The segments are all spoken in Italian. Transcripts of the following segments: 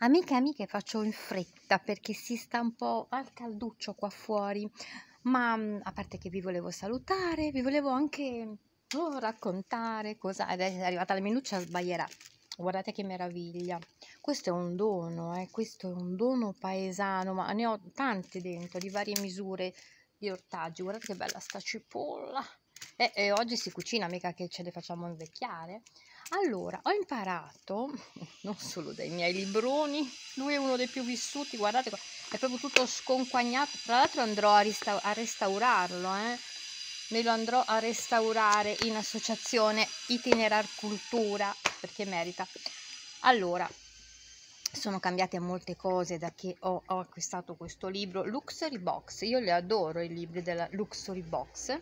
Amiche, amiche, faccio in fretta perché si sta un po' al calduccio qua fuori, ma mm, a parte che vi volevo salutare, vi volevo anche oh, raccontare cosa... è arrivata la minuccia, sbaglierà. Guardate che meraviglia. Questo è un dono, eh? questo è un dono paesano, ma ne ho tante dentro, di varie misure di ortaggi. Guardate che bella sta cipolla. E, eh, e oggi si cucina, mica che ce le facciamo invecchiare. Allora, ho imparato, non solo dai miei libroni, lui è uno dei più vissuti, guardate, è proprio tutto sconquagnato, tra l'altro andrò a, resta a restaurarlo, eh? me lo andrò a restaurare in associazione Itinerar Cultura, perché merita. Allora, sono cambiate molte cose da che ho, ho acquistato questo libro, Luxury Box, io le adoro i libri della Luxury Box,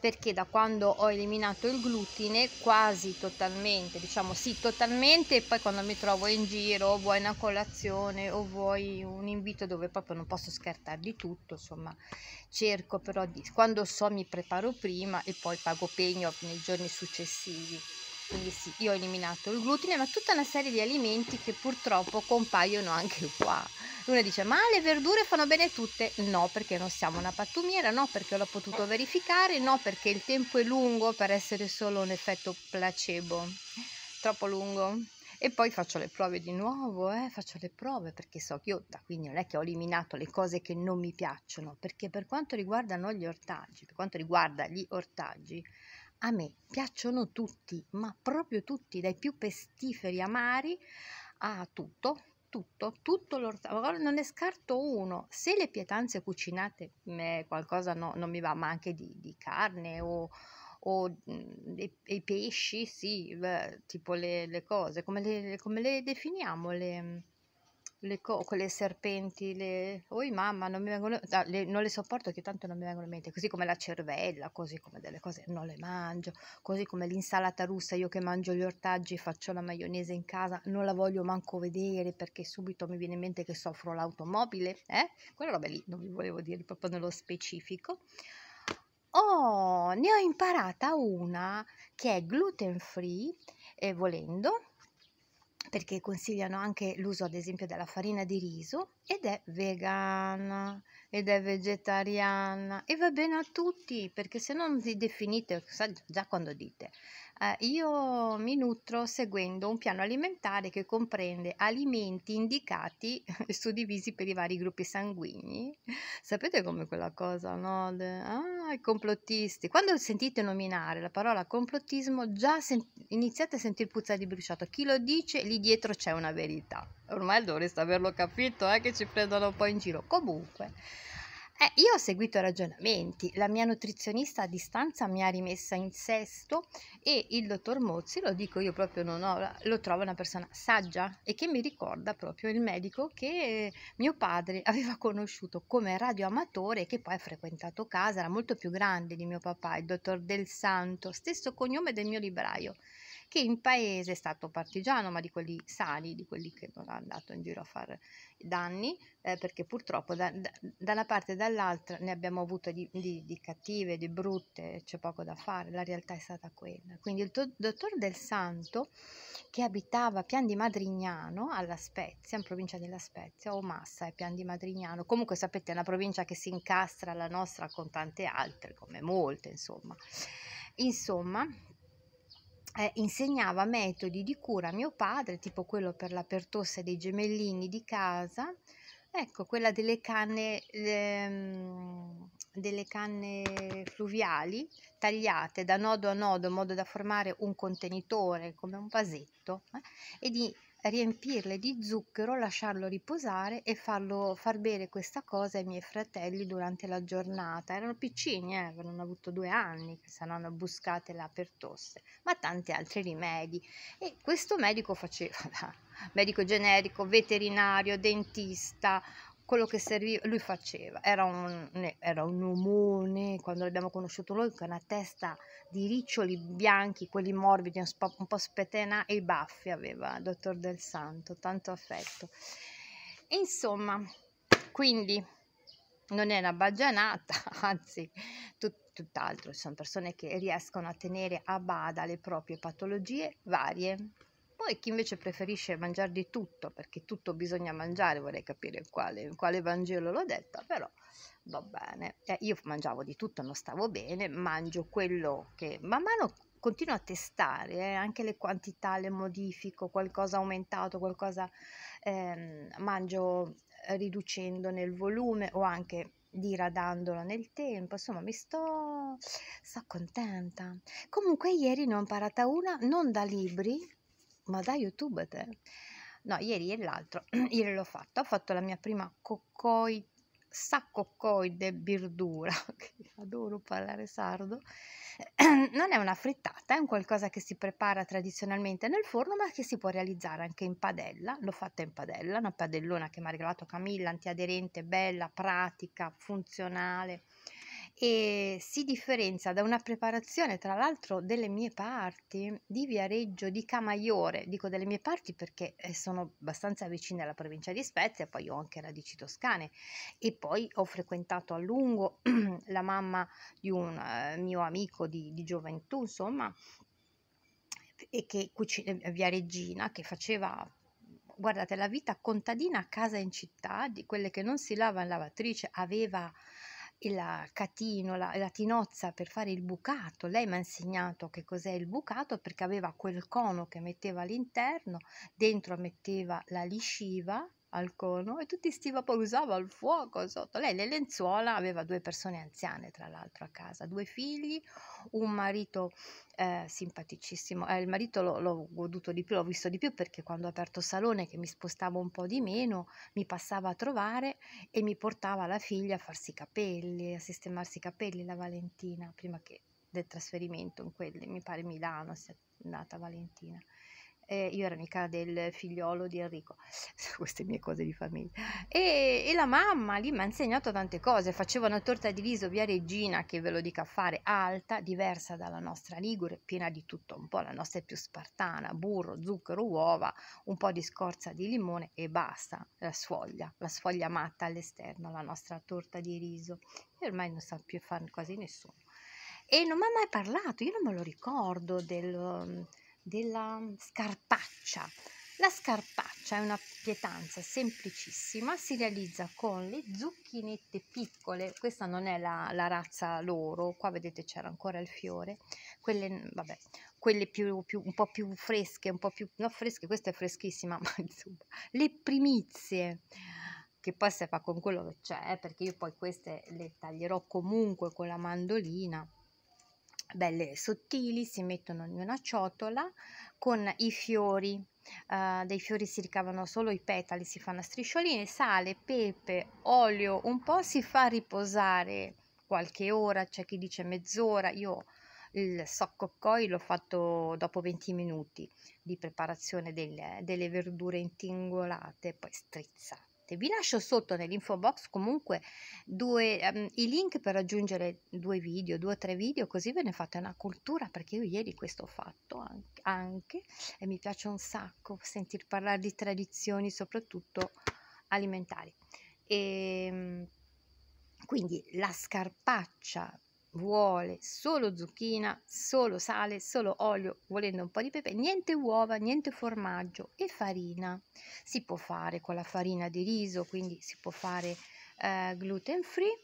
perché da quando ho eliminato il glutine quasi totalmente, diciamo sì totalmente e poi quando mi trovo in giro o vuoi una colazione o vuoi un invito dove proprio non posso scartare di tutto, insomma cerco però di quando so mi preparo prima e poi pago pegno nei giorni successivi. Quindi sì, io ho eliminato il glutine, ma tutta una serie di alimenti che purtroppo compaiono anche qua. Luna dice, ma le verdure fanno bene tutte? No, perché non siamo una pattumiera, no, perché l'ho potuto verificare, no, perché il tempo è lungo per essere solo un effetto placebo. Troppo lungo e poi faccio le prove di nuovo, eh? faccio le prove perché so che io da qui non è che ho eliminato le cose che non mi piacciono, perché per quanto riguardano gli ortaggi, per quanto riguarda gli ortaggi, a me piacciono tutti, ma proprio tutti, dai più pestiferi amari a tutto, tutto, tutto l'ortofrutta, non ne scarto uno. Se le pietanze cucinate, me eh, qualcosa no, non mi va, ma anche di, di carne o, o i pesci, sì, beh, tipo le, le, cose, come le, come le definiamo? Le, le coccole, serpenti, le... Oi mamma, non, mi vengono... Ah, le, non le sopporto che tanto non mi vengono in mente, così come la cervella, così come delle cose non le mangio, così come l'insalata russa, io che mangio gli ortaggi, e faccio la maionese in casa, non la voglio manco vedere perché subito mi viene in mente che soffro l'automobile, eh? Quella roba lì, non vi volevo dire proprio nello specifico. Oh, ne ho imparata una che è gluten free, eh, volendo, perché consigliano anche l'uso ad esempio della farina di riso ed è vegana ed è vegetariana e va bene a tutti perché se non vi definite già quando dite eh, io mi nutro seguendo un piano alimentare che comprende alimenti indicati e suddivisi per i vari gruppi sanguigni sapete come quella cosa no? De, ah, i complottisti. Quando sentite nominare la parola complottismo, già iniziate a sentire puzza di bruciato. Chi lo dice, lì dietro c'è una verità. Ormai dovreste averlo capito, eh, che ci prendono un po' in giro. Comunque, eh, io ho seguito ragionamenti, la mia nutrizionista a distanza mi ha rimessa in sesto e il dottor Mozzi, lo dico io proprio, non ho, lo trovo una persona saggia e che mi ricorda proprio il medico che eh, mio padre aveva conosciuto come radioamatore e che poi ha frequentato casa, era molto più grande di mio papà, il dottor Del Santo, stesso cognome del mio libraio che in paese è stato partigiano, ma di quelli sani, di quelli che non è andato in giro a fare danni, eh, perché purtroppo da, da, da, una parte e dall'altra ne abbiamo avuto di, di, di, cattive, di brutte, c'è poco da fare, la realtà è stata quella. Quindi il dottor Del Santo, che abitava a Pian di Madrignano, alla Spezia, in provincia della Spezia, o Massa e Pian di Madrignano, comunque sapete è una provincia che si incastra la nostra con tante altre, come molte insomma. Insomma, eh, insegnava metodi di cura a mio padre, tipo quello per la pertosse dei gemellini di casa, ecco quella delle canne ehm, delle canne fluviali tagliate da nodo a nodo in modo da formare un contenitore come un vasetto eh, e di riempirle di zucchero, lasciarlo riposare e farlo, far bere questa cosa ai miei fratelli durante la giornata. Erano piccini, eh, avevano avuto due anni, che saranno buscate la pertosse, ma tanti altri rimedi. E questo medico faceva da medico generico, veterinario, dentista, quello che serviva, lui faceva, era un, era un omone, quando l'abbiamo conosciuto lui, con una testa di riccioli bianchi, quelli morbidi, un, po' spetena, e i baffi aveva, il dottor Del Santo, tanto affetto. insomma, quindi non è una baggianata, anzi, tut, tutt'altro, sono persone che riescono a tenere a bada le proprie patologie varie e chi invece preferisce mangiare di tutto, perché tutto bisogna mangiare, vorrei capire quale, quale Vangelo l'ho detta, però va bene. Eh, io mangiavo di tutto, non stavo bene, mangio quello che man mano continuo a testare, eh, anche le quantità le modifico, qualcosa aumentato, qualcosa ehm, mangio eh, riducendone il volume o anche diradandolo nel tempo, insomma mi sto, sto contenta. Comunque ieri ne ho imparata una, non da libri, ma da YouTube te? No, ieri e l'altro, ieri l'ho fatto, ho fatto la mia prima coccoi, saccocoide birdura, che adoro parlare sardo, non è una frittata, è un qualcosa che si prepara tradizionalmente nel forno ma che si può realizzare anche in padella, l'ho fatta in padella, una padellona che mi ha regalato Camilla, antiaderente, bella, pratica, funzionale, e si differenzia da una preparazione, tra l'altro, delle mie parti di Viareggio, di Camaiore. Dico delle mie parti perché eh, sono abbastanza vicine alla provincia di Spezia, poi ho anche radici toscane e poi ho frequentato a lungo la mamma di un eh, mio amico di, di gioventù, insomma, e che cucina, eh, Viareggina, che faceva guardate la vita contadina a casa in città, di quelle che non si lava in lavatrice, aveva la catinola, la tinozza per fare il bucato. Lei mi ha insegnato che cos'è il bucato perché aveva quel cono che metteva all'interno, dentro metteva la lisciva al cono e tutti poi vaporizzava il fuoco sotto. Lei le lenzuola aveva due persone anziane, tra l'altro, a casa, due figli, un marito eh, simpaticissimo. Eh, il marito l'ho, l'ho goduto di più, l'ho visto di più perché quando ho aperto salone, che mi spostavo un po' di meno, mi passava a trovare e mi portava la figlia a farsi i capelli, a sistemarsi i capelli, la Valentina, prima che del trasferimento in quelli, mi pare Milano sia andata Valentina eh, io ero amica del figliolo di Enrico, queste mie cose di famiglia, e, e la mamma lì mi ha insegnato tante cose, faceva una torta di riso via Regina, che ve lo dico a fare, alta, diversa dalla nostra Ligure, piena di tutto un po', la nostra è più spartana, burro, zucchero, uova, un po' di scorza di limone e basta, la sfoglia, la sfoglia matta all'esterno, la nostra torta di riso, e ormai non sa più fare quasi nessuno. E non mi ha mai parlato, io non me lo ricordo del della mhmm, scarpaccia. La scarpaccia è una pietanza semplicissima, si realizza con le zucchinette piccole, questa non è la, la razza loro, qua vedete c'era ancora il fiore, quelle, vabbè, quelle più, più, un po' più fresche, un po' più, no fresche, questa è freschissima, ma insomma, le primizie che poi si fa con quello che c'è, eh, perché io poi queste le taglierò comunque con la mandolina belle e sottili, si mettono in una ciotola con i fiori, uh, dei fiori si ricavano solo i petali, si fanno striscioline, sale, pepe, olio, un po' si fa riposare qualche ora, c'è chi dice mezz'ora, io il socco koi l'ho fatto dopo 20 minuti di preparazione delle, delle verdure intingolate, poi strizza dirette. Vi lascio sotto nell'info box comunque due, um, i link per raggiungere due video, due o tre video, così ve ne fate una cultura, perché io ieri questo ho fatto anche, anche e mi piace un sacco sentir parlare di tradizioni, soprattutto alimentari. E, ehm, quindi la scarpaccia vuole solo zucchina, solo sale, solo olio, volendo un po' di pepe, niente uova, niente formaggio e farina. Si può fare con la farina di riso, quindi si può fare eh, gluten free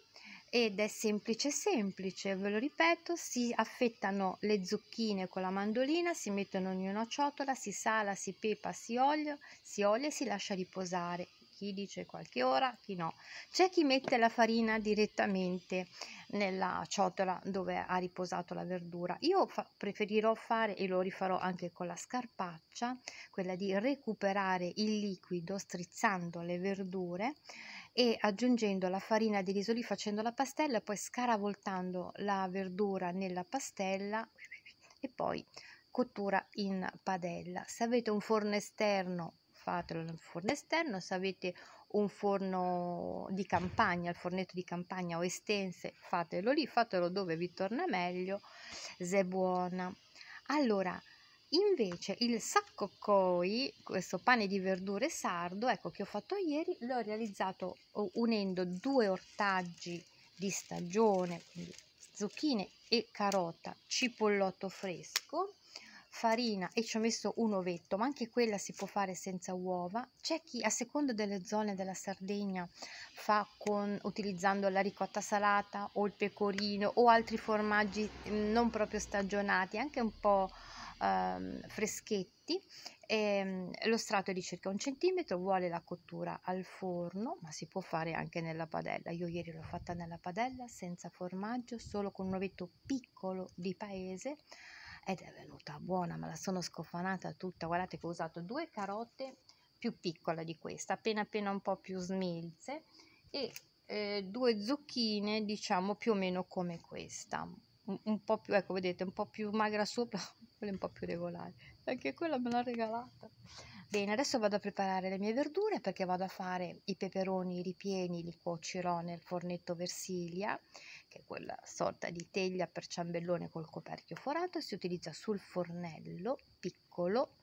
ed è semplice semplice, ve lo ripeto, si affettano le zucchine con la mandolina, si mettono in una ciotola, si sala, si pepa, si olio, si olio e si lascia riposare chi dice qualche ora, chi no. C'è chi mette la farina direttamente nella ciotola dove ha riposato la verdura. Io fa- preferirò fare e lo rifarò anche con la scarpaccia, quella di recuperare il liquido strizzando le verdure e aggiungendo la farina di riso lì facendo la pastella, poi scaravoltando la verdura nella pastella e poi cottura in padella. Se avete un forno esterno fatelo nel forno esterno, se avete un forno di campagna, il fornetto di campagna o estense, fatelo lì, fatelo dove vi torna meglio, se è buona. Allora, Invece il sacco coi, questo pane di verdure sardo, ecco che ho fatto ieri, l'ho realizzato unendo due ortaggi di stagione, quindi zucchine e carota, cipollotto fresco, farina e ci ho messo un ovetto, ma anche quella si può fare senza uova. C'è chi a seconda delle zone della Sardegna fa con, utilizzando la ricotta salata o il pecorino o altri formaggi mm, non proprio stagionati, anche un po' ehm, freschetti. E, ehm, lo strato è di circa un centimetro, vuole la cottura al forno, ma si può fare anche nella padella. Io ieri l'ho fatta nella padella senza formaggio, solo con un ovetto piccolo di paese ed è venuta buona, me la sono scofanata tutta, guardate che ho usato due carote più piccole di questa, appena appena un po' più smilze e eh, due zucchine diciamo più o meno come questa, un, un, po' più, ecco vedete, un po' più magra sopra, quella un po' più regolare, anche quella me l'ha regalata. Bene, adesso vado a preparare le mie verdure perché vado a fare i peperoni ripieni, li cuocerò nel fornetto Versilia che è quella sorta di teglia per ciambellone col coperchio forato, si utilizza sul fornello piccolo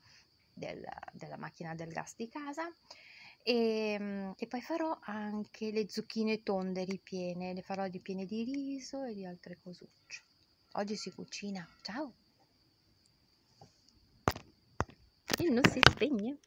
del, della macchina del gas di casa. E, e, poi farò anche le zucchine tonde ripiene, le farò ripiene di riso e di altre cosucce. Oggi si cucina, ciao! E non si spegne.